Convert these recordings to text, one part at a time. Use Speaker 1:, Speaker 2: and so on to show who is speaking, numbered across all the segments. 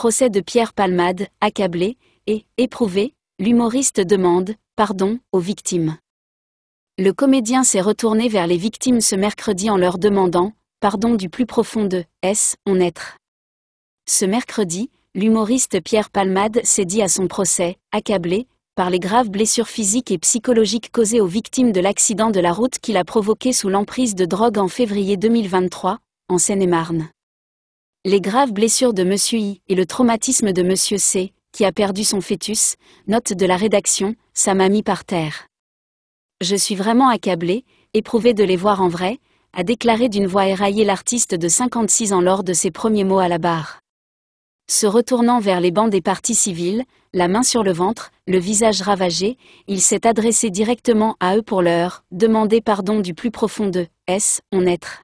Speaker 1: procès de Pierre Palmade, accablé et éprouvé, l'humoriste demande pardon aux victimes. Le comédien s'est retourné vers les victimes ce mercredi en leur demandant pardon du plus profond de est-ce on être. Ce mercredi, l'humoriste Pierre Palmade s'est dit à son procès, accablé, par les graves blessures physiques et psychologiques causées aux victimes de l'accident de la route qu'il a provoqué sous l'emprise de drogue en février 2023, en Seine-et-Marne. Les graves blessures de M. I et le traumatisme de M. C, qui a perdu son fœtus, note de la rédaction, ça m'a mis par terre. Je suis vraiment accablé, éprouvé de les voir en vrai, a déclaré d'une voix éraillée l'artiste de 56 ans lors de ses premiers mots à la barre. Se retournant vers les bancs des parties civiles, la main sur le ventre, le visage ravagé, il s'est adressé directement à eux pour leur demander pardon du plus profond de S, on être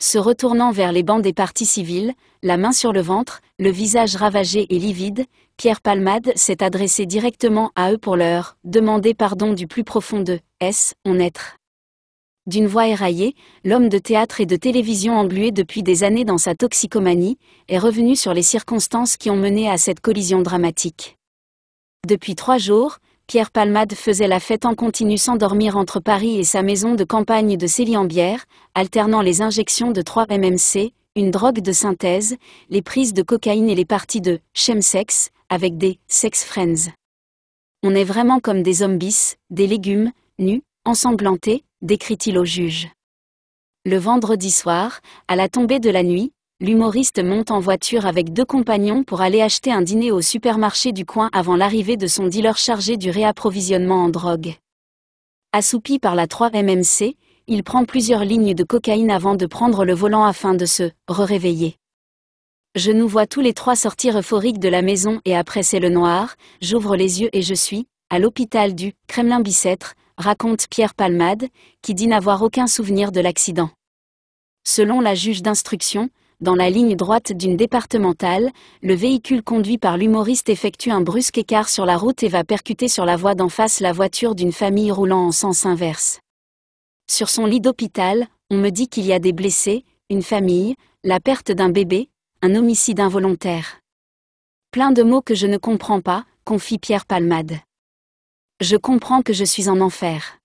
Speaker 1: se retournant vers les bancs des partis civils, la main sur le ventre, le visage ravagé et livide, Pierre Palmade s'est adressé directement à eux pour leur demander pardon du plus profond de S, on être. D'une voix éraillée, l'homme de théâtre et de télévision englué depuis des années dans sa toxicomanie, est revenu sur les circonstances qui ont mené à cette collision dramatique. Depuis trois jours, Pierre Palmade faisait la fête en continu sans dormir entre Paris et sa maison de campagne de Célie-en-Bière, alternant les injections de 3 MMC, une drogue de synthèse, les prises de cocaïne et les parties de chemsex avec des sex friends. On est vraiment comme des zombies, des légumes, nus, ensanglantés, décrit-il au juge. Le vendredi soir, à la tombée de la nuit, l'humoriste monte en voiture avec deux compagnons pour aller acheter un dîner au supermarché du coin avant l'arrivée de son dealer chargé du réapprovisionnement en drogue. Assoupi par la 3MMC, il prend plusieurs lignes de cocaïne avant de prendre le volant afin de se réveiller. Je nous vois tous les trois sortir euphoriques de la maison et après c'est le noir, j'ouvre les yeux et je suis, à l'hôpital du Kremlin-Bicêtre, raconte Pierre Palmade, qui dit n'avoir aucun souvenir de l'accident. Selon la juge d'instruction, dans la ligne droite d'une départementale, le véhicule conduit par l'humoriste effectue un brusque écart sur la route et va percuter sur la voie d'en face la voiture d'une famille roulant en sens inverse. Sur son lit d'hôpital, on me dit qu'il y a des blessés, une famille, la perte d'un bébé, un homicide involontaire. Plein de mots que je ne comprends pas, confie Pierre Palmade. Je comprends que je suis en enfer.